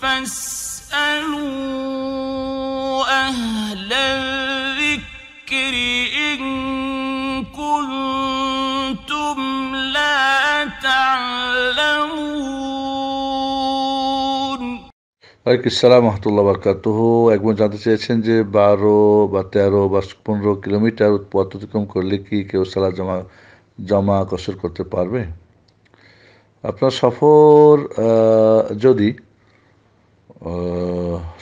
فاسألوا রহমতুল্লাহ একজন জানতে চেয়েছেন যে বারো বা তেরো বা পনেরো কিলোমিটার পথ অতিক্রম করলে কি কেউ সালা জমা জমা কসর করতে পারবে আপনার সফর যদি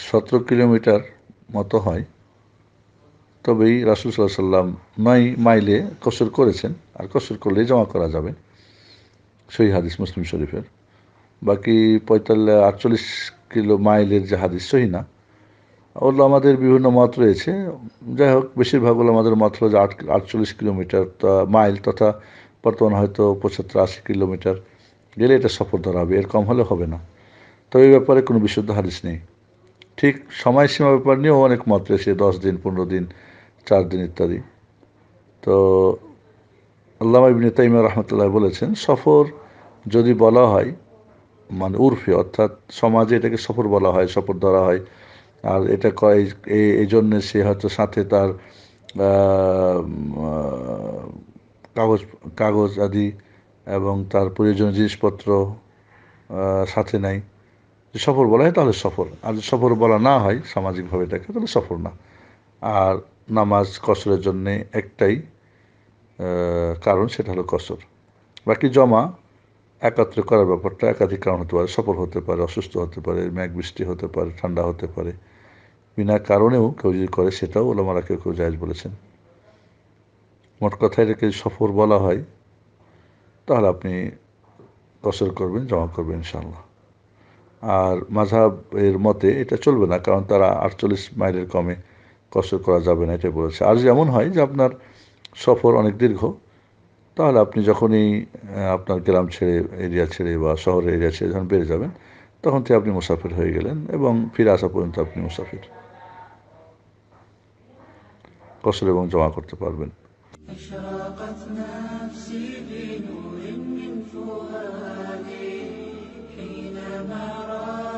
সতেরো কিলোমিটার মতো হয় তবেই রাসুল সাল্লাহ সাল্লাম নয় মাইলে কসর করেছেন আর কসর করলে জমা করা যাবে সেই হাদিস মুসলিম শরীফের বাকি পঁয়তাল্লিশ আটচল্লিশ কিলো মাইলের যে হাদিস সহি না ওগুলো আমাদের বিভিন্ন মত রয়েছে যাই হোক বেশিরভাগ হলো আমাদের মত হলো যে আট আটচল্লিশ কিলোমিটার মাইল তথা বর্তমানে হয়তো পঁচাত্তর আশি কিলোমিটার গেলে এটা সফর ধরা হবে এর কম হলে হবে না তবে এই ব্যাপারে কোনো বিশুদ্ধ হাদিস নেই ঠিক সময়সীমা ব্যাপার নিয়েও অনেক মত রয়েছে দশ দিন পনেরো দিন চার দিন ইত্যাদি তো আল্লাহ ইবিন তাইমা রহমতুল্লাহ বলেছেন সফর যদি বলা হয় মানে উর্ফে অর্থাৎ সমাজে এটাকে সফর বলা হয় সফর ধরা হয় আর এটা কয় এই জন্যে সে হয়তো সাথে তার কাগজ কাগজ আদি এবং তার প্রয়োজনীয় জিনিসপত্র সাথে নেয় যদি সফর বলা হয় তাহলে সফর আর যদি সফর বলা না হয় সামাজিকভাবে দেখে তাহলে সফর না আর নামাজ কসরের জন্যে একটাই কারণ সেটা হলো কসর বাকি জমা একাত্রে করার ব্যাপারটা একাধিক কারণ হতে পারে সফল হতে পারে অসুস্থ হতে পারে ম্যাঘ বৃষ্টি হতে পারে ঠান্ডা হতে পারে বিনা কারণেও কেউ যদি করে সেটাও ওলামারা কেউ কেউ জায়জ বলেছেন মোট কথা এটাকে সফর বলা হয় তাহলে আপনি কসর করবেন জমা করবেন ইনশাল্লাহ আর মাঝহাবের মতে এটা চলবে না কারণ তারা আটচল্লিশ মাইলের কমে কসর করা যাবে না এটা বলেছে আর যেমন হয় যে আপনার সফর অনেক দীর্ঘ তাহলে আপনি যখনই আপনার গ্রাম ছেড়ে এরিয়া ছেড়ে বা শহরের এরিয়া ছেড়ে যখন বেড়ে যাবেন তখন থেকে আপনি মুসাফির হয়ে গেলেন এবং ফিরে আসা পর্যন্ত আপনি মুসাফির কসর এবং জমা করতে পারবেন أشرقت نفسي بنور من فؤادي حينما رأى